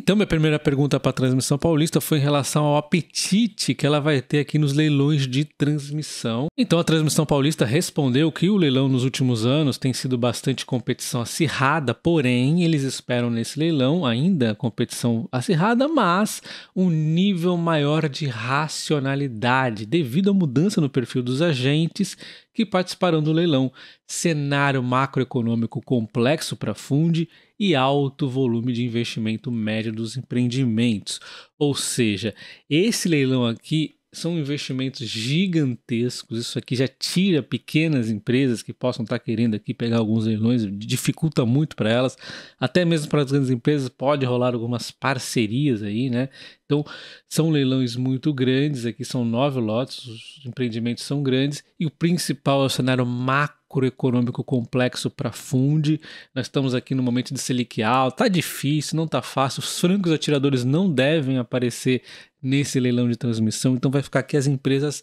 Então, minha primeira pergunta para a Transmissão Paulista foi em relação ao apetite que ela vai ter aqui nos leilões de transmissão. Então, a Transmissão Paulista respondeu que o leilão nos últimos anos tem sido bastante competição acirrada, porém, eles esperam nesse leilão ainda competição acirrada, mas um nível maior de racionalidade devido à mudança no perfil dos agentes que participarão do leilão, cenário macroeconômico complexo para a Fundi e alto volume de investimento médio dos empreendimentos. Ou seja, esse leilão aqui são investimentos gigantescos. Isso aqui já tira pequenas empresas que possam estar querendo aqui pegar alguns leilões, dificulta muito para elas. Até mesmo para as grandes empresas pode rolar algumas parcerias aí, né? Então, são leilões muito grandes, aqui são nove lotes, os empreendimentos são grandes e o principal é o cenário macro macroeconômico complexo para funde. Nós estamos aqui no momento de Selic alta, tá difícil, não tá fácil. Os francos atiradores não devem aparecer nesse leilão de transmissão, então vai ficar aqui as empresas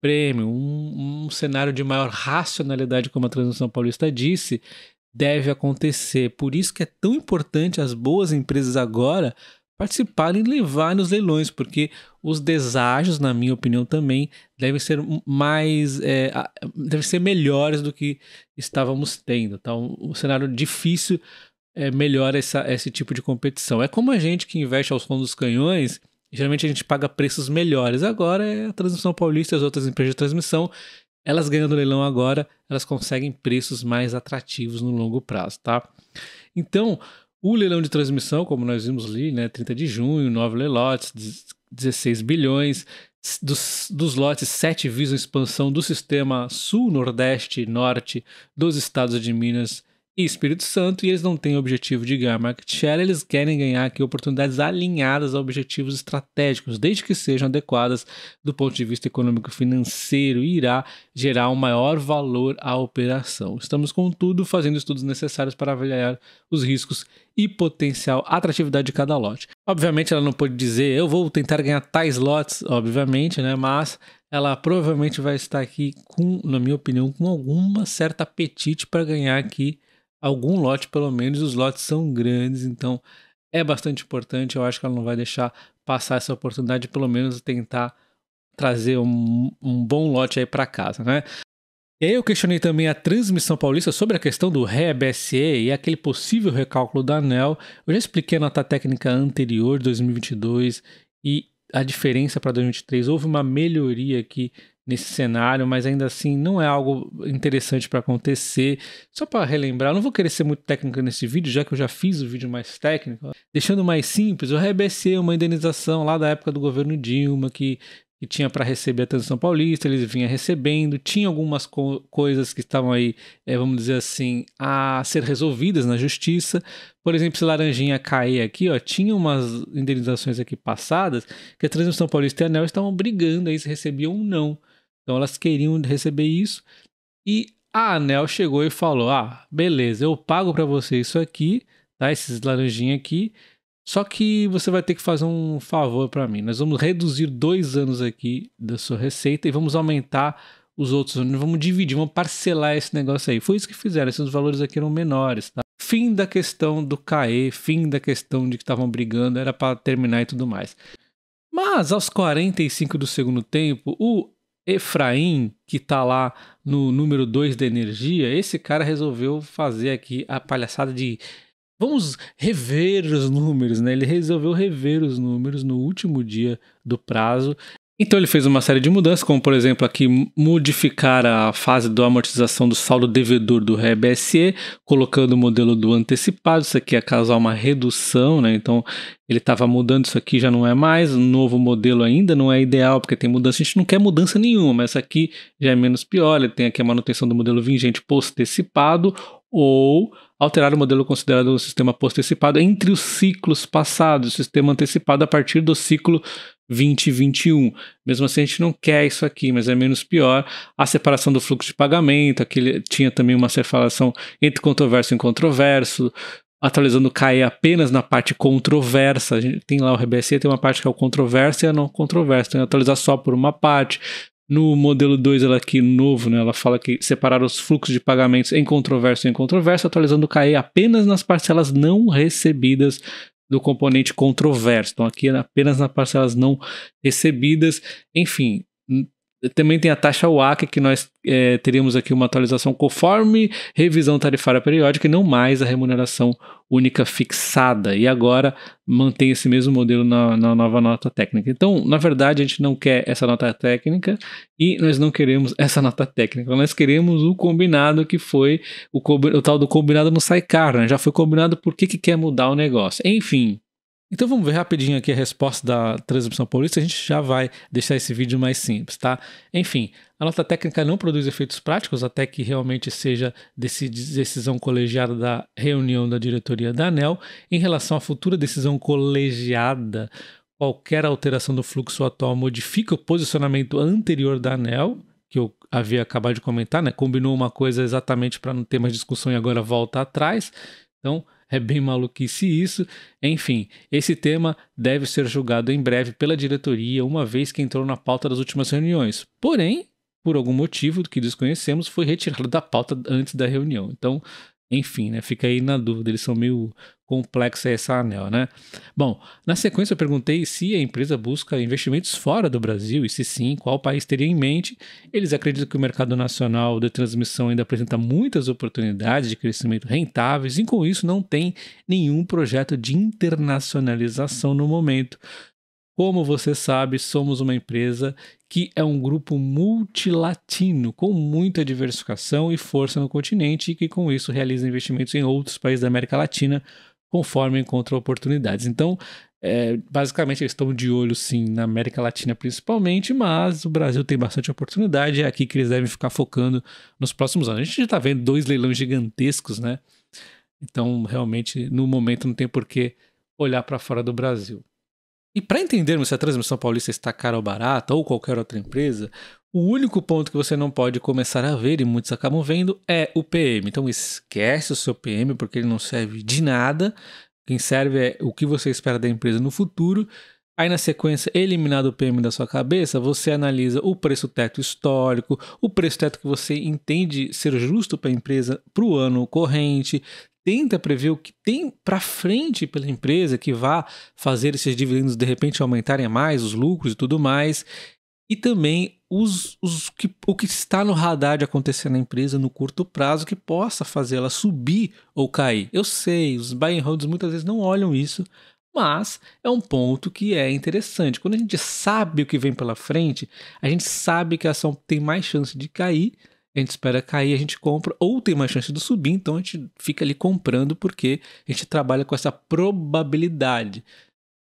prêmio, um, um cenário de maior racionalidade, como a Transmissão Paulista disse, deve acontecer. Por isso que é tão importante as boas empresas agora participarem e levarem os leilões, porque os deságios, na minha opinião, também devem ser mais, é, devem ser melhores do que estávamos tendo. Tá? Um, um cenário difícil é, melhor essa, esse tipo de competição. É como a gente que investe aos fundos dos canhões, geralmente a gente paga preços melhores. Agora é a Transmissão Paulista e as outras empresas de transmissão, elas ganhando leilão agora, elas conseguem preços mais atrativos no longo prazo, tá? Então, o leilão de transmissão, como nós vimos ali, né, 30 de junho, 9 leilotes, 16 bilhões. Dos, dos lotes, 7 visam expansão do sistema Sul, Nordeste e Norte dos estados de Minas e Espírito Santo, e eles não têm objetivo de ganhar market share, eles querem ganhar aqui oportunidades alinhadas a objetivos estratégicos, desde que sejam adequadas do ponto de vista econômico e financeiro e irá gerar um maior valor à operação. Estamos, contudo, fazendo estudos necessários para avaliar os riscos e potencial atratividade de cada lote. Obviamente, ela não pode dizer eu vou tentar ganhar tais lotes, obviamente, né? Mas ela provavelmente vai estar aqui com, na minha opinião, com alguma certa apetite para ganhar aqui algum lote, pelo menos. Os lotes são grandes, então é bastante importante. Eu acho que ela não vai deixar passar essa oportunidade pelo menos tentar trazer um, um bom lote aí para casa, né? E aí eu questionei também a transmissão paulista sobre a questão do REBSE e aquele possível recálculo da ANEL. Eu já expliquei a nota técnica anterior, 2022, e a diferença para 2023. Houve uma melhoria aqui nesse cenário, mas ainda assim não é algo interessante para acontecer. Só para relembrar, eu não vou querer ser muito técnico nesse vídeo, já que eu já fiz o vídeo mais técnico. Deixando mais simples, o RBC é uma indenização lá da época do governo Dilma, que, que tinha para receber a Transição Paulista, eles vinham recebendo, tinha algumas co coisas que estavam aí, é, vamos dizer assim, a ser resolvidas na justiça. Por exemplo, se Laranjinha cair aqui, ó, tinha umas indenizações aqui passadas que a Transição Paulista e a ANEL estavam brigando aí se recebiam ou não. Então elas queriam receber isso. E a Anel chegou e falou: Ah, beleza, eu pago para você isso aqui, tá? Esses laranjinhos aqui. Só que você vai ter que fazer um favor para mim. Nós vamos reduzir dois anos aqui da sua receita e vamos aumentar os outros anos. Vamos dividir, vamos parcelar esse negócio aí. Foi isso que fizeram. Esses valores aqui eram menores, tá? Fim da questão do CAE, fim da questão de que estavam brigando, era para terminar e tudo mais. Mas aos 45 do segundo tempo, o Efraim, que está lá no número 2 da energia, esse cara resolveu fazer aqui a palhaçada de vamos rever os números, né? Ele resolveu rever os números no último dia do prazo então ele fez uma série de mudanças, como por exemplo aqui modificar a fase da amortização do saldo devedor do RBSE, colocando o modelo do antecipado, isso aqui ia causar uma redução, né? então ele estava mudando isso aqui, já não é mais, um novo modelo ainda não é ideal, porque tem mudança, a gente não quer mudança nenhuma, essa aqui já é menos pior, ele tem aqui a manutenção do modelo vigente, postecipado, ou alterar o modelo considerado o sistema postecipado entre os ciclos passados, o sistema antecipado a partir do ciclo 2021. Mesmo assim, a gente não quer isso aqui, mas é menos pior. A separação do fluxo de pagamento, aquele tinha também uma separação entre controverso e incontroverso. Atualizando cair apenas na parte controversa. A gente tem lá o RBSE, tem uma parte que é o controverso e a não controverso. Tem então, que é atualizar só por uma parte. No modelo 2, ela aqui novo, né, ela fala que separar os fluxos de pagamentos em controverso e controverso atualizando o CAE apenas nas parcelas não recebidas do componente controverso. Então, aqui é apenas nas parcelas não recebidas. Enfim, também tem a taxa UAC, que nós é, teríamos aqui uma atualização conforme revisão tarifária periódica e não mais a remuneração única fixada e agora mantém esse mesmo modelo na, na, nova nota técnica. Então, na verdade, a gente não quer essa nota técnica e nós não queremos essa nota técnica. Nós queremos o combinado que foi o, o tal do combinado no Saicar, né? Já foi combinado por que quer mudar o negócio. Enfim, então vamos ver rapidinho aqui a resposta da Transmissão paulista, a gente já vai deixar esse vídeo mais simples, tá? Enfim, a nota técnica não produz efeitos práticos até que realmente seja decisão colegiada da reunião da diretoria da ANEL em relação à futura decisão colegiada. Qualquer alteração do fluxo atual modifica o posicionamento anterior da ANEL, que eu havia acabado de comentar, né? Combinou uma coisa exatamente para não ter mais discussão e agora volta atrás. Então, é bem maluquice isso. Enfim, esse tema deve ser julgado em breve pela diretoria, uma vez que entrou na pauta das últimas reuniões. Porém, por algum motivo que desconhecemos, foi retirado da pauta antes da reunião. Então, enfim, né? Fica aí na dúvida, eles são meio complexos essa anel, né? Bom, na sequência eu perguntei se a empresa busca investimentos fora do Brasil e se sim, qual país teria em mente. Eles acreditam que o mercado nacional de transmissão ainda apresenta muitas oportunidades de crescimento rentáveis e com isso não tem nenhum projeto de internacionalização no momento. Como você sabe, somos uma empresa que é um grupo multilatino, com muita diversificação e força no continente, e que com isso realiza investimentos em outros países da América Latina, conforme encontra oportunidades. Então, é, basicamente, eles estão de olho, sim, na América Latina principalmente, mas o Brasil tem bastante oportunidade, é aqui que eles devem ficar focando nos próximos anos. A gente já está vendo dois leilões gigantescos, né? Então, realmente, no momento, não tem por que olhar para fora do Brasil. E para entendermos se a transmissão paulista está cara ou barata, ou qualquer outra empresa, o único ponto que você não pode começar a ver, e muitos acabam vendo, é o PM. Então esquece o seu PM, porque ele não serve de nada. Quem serve é o que você espera da empresa no futuro. Aí, na sequência, eliminado o PM da sua cabeça, você analisa o preço teto histórico, o preço teto que você entende ser justo para a empresa para o ano corrente, tenta prever o que tem para frente pela empresa que vá fazer esses dividendos de repente aumentarem mais, os lucros e tudo mais, e também os, os que, o que está no radar de acontecer na empresa no curto prazo que possa fazê-la subir ou cair. Eu sei, os buy and holds muitas vezes não olham isso, mas é um ponto que é interessante. Quando a gente sabe o que vem pela frente, a gente sabe que a ação tem mais chance de cair a gente espera cair, a gente compra, ou tem mais chance de subir, então a gente fica ali comprando porque a gente trabalha com essa probabilidade.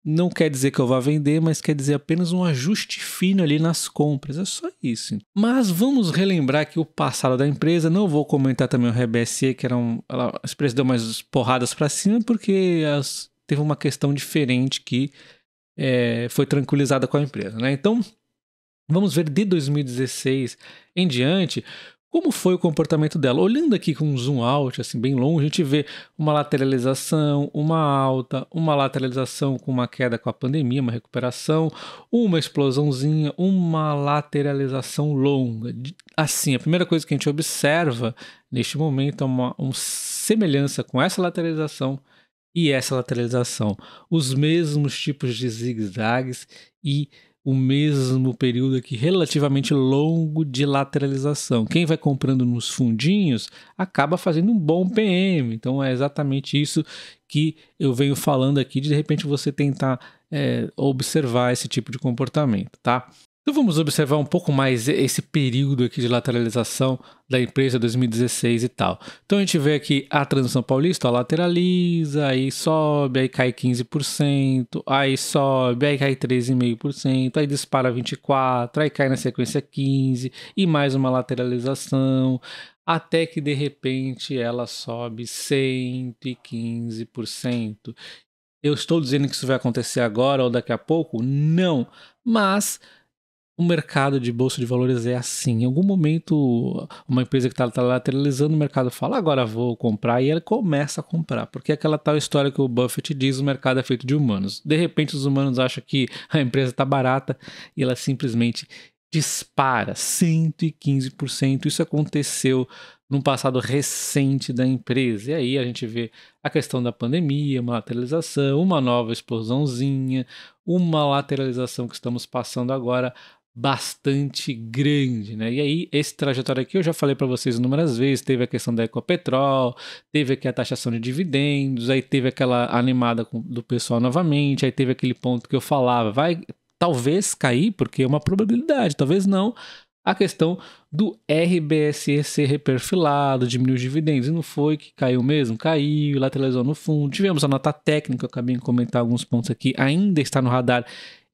Não quer dizer que eu vá vender, mas quer dizer apenas um ajuste fino ali nas compras, é só isso. Mas vamos relembrar que o passado da empresa, não vou comentar também o RBSE, que era um, ela, a empresa deu mais porradas para cima porque as, teve uma questão diferente que é, foi tranquilizada com a empresa, né? Então, Vamos ver de 2016 em diante como foi o comportamento dela. Olhando aqui com um zoom out, assim, bem longe, a gente vê uma lateralização, uma alta, uma lateralização com uma queda com a pandemia, uma recuperação, uma explosãozinha, uma lateralização longa. Assim, a primeira coisa que a gente observa neste momento é uma, uma semelhança com essa lateralização e essa lateralização. Os mesmos tipos de zigue-zagues e o mesmo período aqui relativamente longo de lateralização. Quem vai comprando nos fundinhos acaba fazendo um bom PM. Então é exatamente isso que eu venho falando aqui de de repente você tentar é, observar esse tipo de comportamento, tá? Então vamos observar um pouco mais esse período aqui de lateralização da empresa 2016 e tal. Então a gente vê aqui a transição paulista, ó, lateraliza, aí sobe, aí cai 15%, aí sobe, aí cai 13,5%, aí dispara 24%, aí cai na sequência 15% e mais uma lateralização, até que de repente ela sobe 115%. Eu estou dizendo que isso vai acontecer agora ou daqui a pouco? Não, mas o mercado de bolsa de valores é assim. Em algum momento, uma empresa que está tá lateralizando o mercado fala, agora vou comprar, e ela começa a comprar. Porque é aquela tal história que o Buffett diz, o mercado é feito de humanos. De repente, os humanos acham que a empresa está barata e ela simplesmente dispara 115%. Isso aconteceu no passado recente da empresa. E aí a gente vê a questão da pandemia, uma lateralização, uma nova explosãozinha, uma lateralização que estamos passando agora bastante grande, né? E aí, esse trajetório aqui eu já falei para vocês inúmeras vezes, teve a questão da Ecopetrol, teve aqui a taxação de dividendos, aí teve aquela animada do pessoal novamente, aí teve aquele ponto que eu falava, vai talvez cair, porque é uma probabilidade, talvez não, a questão do RBSE ser reperfilado, diminuir os dividendos. E não foi que caiu mesmo? Caiu, lateralizou no fundo. Tivemos a nota técnica, eu acabei de comentar alguns pontos aqui, ainda está no radar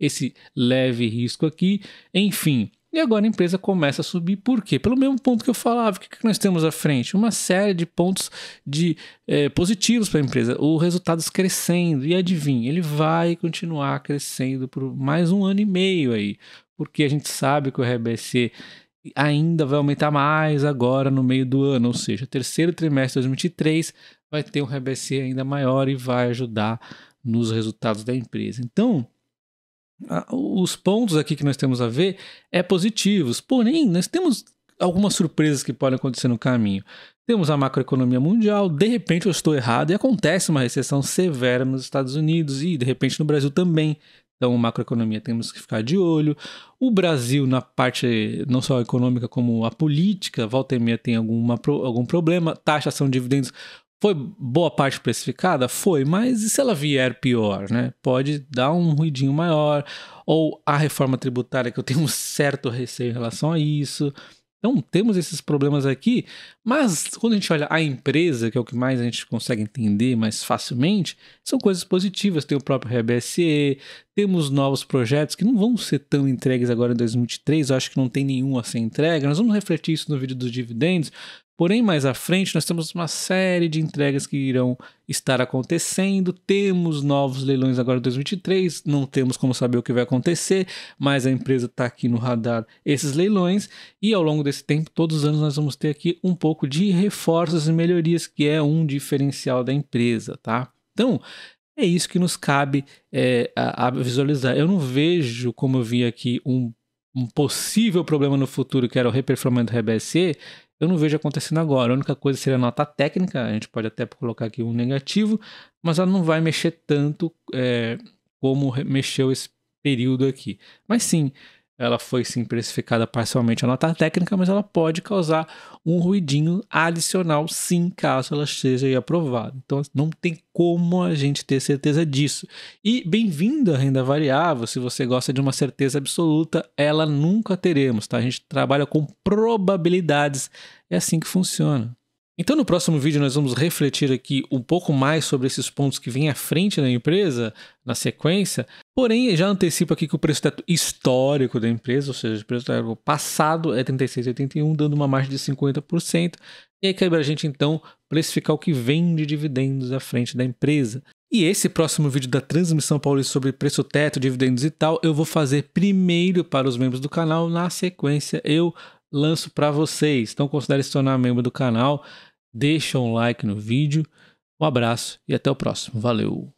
esse leve risco aqui, enfim. E agora a empresa começa a subir, por quê? Pelo mesmo ponto que eu falava, o que, que nós temos à frente? Uma série de pontos de é, positivos para a empresa, Os resultados crescendo, e adivinha, ele vai continuar crescendo por mais um ano e meio aí, porque a gente sabe que o RBC ainda vai aumentar mais agora no meio do ano, ou seja, terceiro trimestre de 2023 vai ter um RBC ainda maior e vai ajudar nos resultados da empresa. Então, os pontos aqui que nós temos a ver é positivos, porém nós temos algumas surpresas que podem acontecer no caminho. Temos a macroeconomia mundial, de repente eu estou errado e acontece uma recessão severa nos Estados Unidos e de repente no Brasil também. Então, macroeconomia temos que ficar de olho. O Brasil, na parte não só econômica, como a política, volta e meia tem alguma, algum problema. Taxação de dividendos foi boa parte precificada? Foi, mas e se ela vier pior, né? Pode dar um ruidinho maior, ou a reforma tributária, que eu tenho um certo receio em relação a isso. Então temos esses problemas aqui, mas quando a gente olha a empresa, que é o que mais a gente consegue entender mais facilmente, são coisas positivas. Tem o próprio RBSE, temos novos projetos que não vão ser tão entregues agora em 2023, eu acho que não tem nenhum a ser entregue. Nós vamos refletir isso no vídeo dos dividendos, Porém, mais à frente, nós temos uma série de entregas que irão estar acontecendo. Temos novos leilões agora em 2023, não temos como saber o que vai acontecer, mas a empresa está aqui no radar esses leilões. E ao longo desse tempo, todos os anos, nós vamos ter aqui um pouco de reforços e melhorias, que é um diferencial da empresa, tá? Então, é isso que nos cabe é, a, a visualizar. Eu não vejo, como eu vi aqui, um um possível problema no futuro, que era o reperformamento do RBSE, eu não vejo acontecendo agora. A única coisa seria a nota técnica, a gente pode até colocar aqui um negativo, mas ela não vai mexer tanto é, como mexeu esse período aqui. Mas sim, ela foi sim precificada parcialmente a nota técnica, mas ela pode causar um ruidinho adicional, sim, caso ela seja aprovada. Então não tem como a gente ter certeza disso. E bem-vindo à renda variável, se você gosta de uma certeza absoluta, ela nunca teremos, tá? A gente trabalha com probabilidades, é assim que funciona. Então, no próximo vídeo, nós vamos refletir aqui um pouco mais sobre esses pontos que vêm à frente da empresa, na sequência, Porém, já antecipo aqui que o preço teto histórico da empresa, ou seja, o preço teto passado é 36,81, dando uma margem de 50%. E aí cabe a gente então precificar o que vem de dividendos à frente da empresa. E esse próximo vídeo da transmissão paulista sobre preço teto, dividendos e tal, eu vou fazer primeiro para os membros do canal, na sequência eu lanço para vocês. Então considere se tornar membro do canal, deixa um like no vídeo. Um abraço e até o próximo. Valeu.